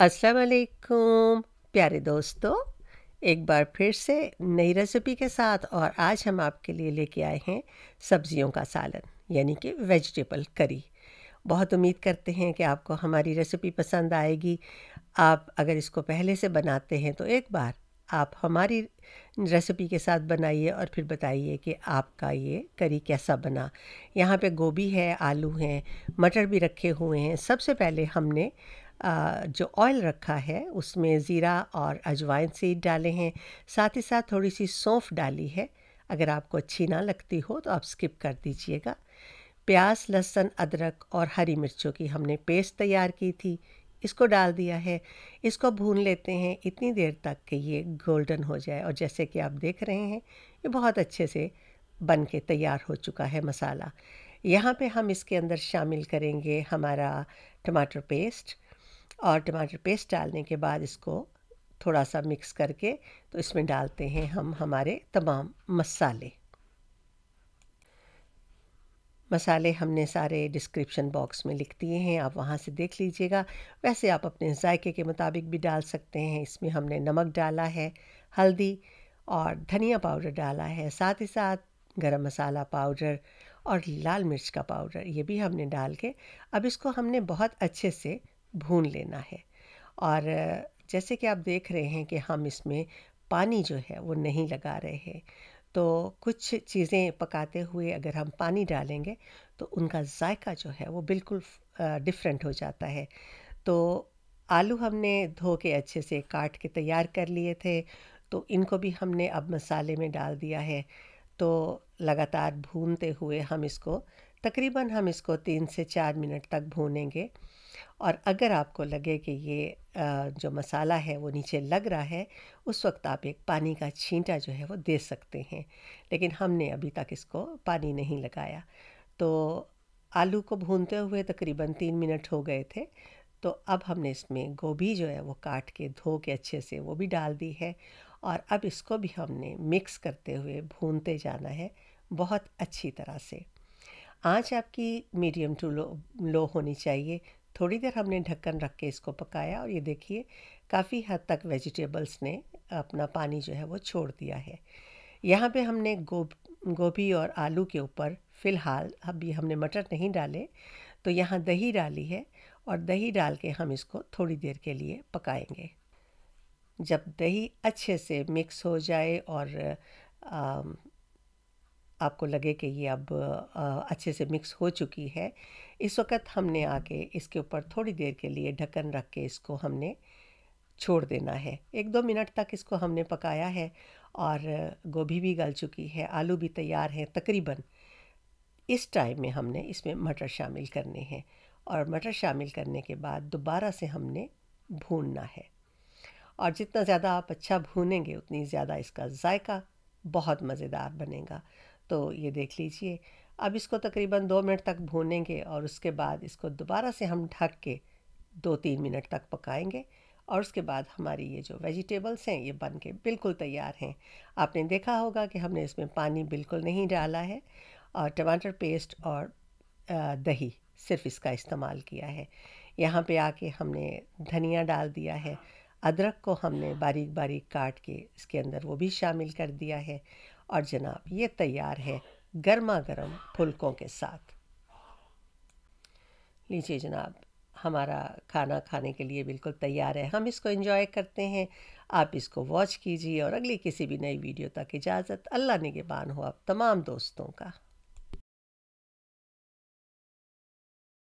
असलकुम प्यारे दोस्तों एक बार फिर से नई रेसिपी के साथ और आज हम आपके लिए लेके आए हैं सब्जियों का सालन यानी कि वेजिटेबल करी बहुत उम्मीद करते हैं कि आपको हमारी रेसिपी पसंद आएगी आप अगर इसको पहले से बनाते हैं तो एक बार आप हमारी रेसिपी के साथ बनाइए और फिर बताइए कि आपका ये करी कैसा बना यहाँ पे गोभी है आलू हैं मटर भी रखे हुए हैं सबसे पहले हमने जो ऑयल रखा है उसमें ज़ीरा और अजवाइन सीड डाले हैं साथ ही साथ थोड़ी सी सौंफ डाली है अगर आपको अच्छी ना लगती हो तो आप स्किप कर दीजिएगा प्याज लहसुन अदरक और हरी मिर्चों की हमने पेस्ट तैयार की थी इसको डाल दिया है इसको भून लेते हैं इतनी देर तक कि ये गोल्डन हो जाए और जैसे कि आप देख रहे हैं ये बहुत अच्छे से बन के तैयार हो चुका है मसाला यहाँ पे हम इसके अंदर शामिल करेंगे हमारा टमाटर पेस्ट और टमाटर पेस्ट डालने के बाद इसको थोड़ा सा मिक्स करके तो इसमें डालते हैं हम हमारे तमाम मसाले मसाले हमने सारे डिस्क्रिप्शन बॉक्स में लिख दिए हैं आप वहाँ से देख लीजिएगा वैसे आप अपने जायके के मुताबिक भी डाल सकते हैं इसमें हमने नमक डाला है हल्दी और धनिया पाउडर डाला है साथ ही साथ गरम मसाला पाउडर और लाल मिर्च का पाउडर ये भी हमने डाल के अब इसको हमने बहुत अच्छे से भून लेना है और जैसे कि आप देख रहे हैं कि हम इसमें पानी जो है वो नहीं लगा रहे हैं तो कुछ चीज़ें पकाते हुए अगर हम पानी डालेंगे तो उनका जायका जो है वो बिल्कुल डिफरेंट हो जाता है तो आलू हमने धो के अच्छे से काट के तैयार कर लिए थे तो इनको भी हमने अब मसाले में डाल दिया है तो लगातार भूनते हुए हम इसको तकरीबन हम इसको तीन से चार मिनट तक भूनेंगे और अगर आपको लगे कि ये जो मसाला है वो नीचे लग रहा है उस वक्त आप एक पानी का छींटा जो है वो दे सकते हैं लेकिन हमने अभी तक इसको पानी नहीं लगाया तो आलू को भूनते हुए तकरीबन तीन मिनट हो गए थे तो अब हमने इसमें गोभी जो है वो काट के धो के अच्छे से वो भी डाल दी है और अब इसको भी हमने मिक्स करते हुए भूनते जाना है बहुत अच्छी तरह से आँच आपकी मीडियम टू लो लो होनी चाहिए थोड़ी देर हमने ढक्कन रख के इसको पकाया और ये देखिए काफ़ी हद तक वेजिटेबल्स ने अपना पानी जो है वो छोड़ दिया है यहाँ पे हमने गोभ गोभी और आलू के ऊपर फ़िलहाल अभी हमने मटर नहीं डाले तो यहाँ दही डाली है और दही डाल के हम इसको थोड़ी देर के लिए पकाएंगे जब दही अच्छे से मिक्स हो जाए और आपको लगे कि ये अब अच्छे से मिक्स हो चुकी है इस वक्त हमने आके इसके ऊपर थोड़ी देर के लिए ढक्कन रख के इसको हमने छोड़ देना है एक दो मिनट तक इसको हमने पकाया है और गोभी भी गल चुकी है आलू भी तैयार हैं तकरीबन इस टाइम में हमने इसमें मटर शामिल करने हैं और मटर शामिल करने के बाद दोबारा से हमने भूनना है और जितना ज़्यादा आप अच्छा भूनेंगे उतनी ज़्यादा इसका जायका बहुत मज़ेदार बनेगा तो ये देख लीजिए अब इसको तकरीबन दो मिनट तक भूनेंगे और उसके बाद इसको दोबारा से हम ढक के दो तीन मिनट तक पकाएंगे और उसके बाद हमारी ये जो वेजिटेबल्स हैं ये बन के बिल्कुल तैयार हैं आपने देखा होगा कि हमने इसमें पानी बिल्कुल नहीं डाला है और टमाटर पेस्ट और दही सिर्फ इसका इस्तेमाल किया है यहाँ पे आके हमने धनिया डाल दिया है अदरक को हमने बारीक बारीक काट के इसके अंदर वो भी शामिल कर दिया है और जनाब ये तैयार है गर्मा गर्म फुलकों के साथ लीजिए जनाब हमारा खाना खाने के लिए बिल्कुल तैयार है हम इसको इंजॉय करते हैं आप इसको वॉच कीजिए और अगली किसी भी नई वीडियो तक इजाज़त अल्लाह निगेबान हो आप तमाम दोस्तों का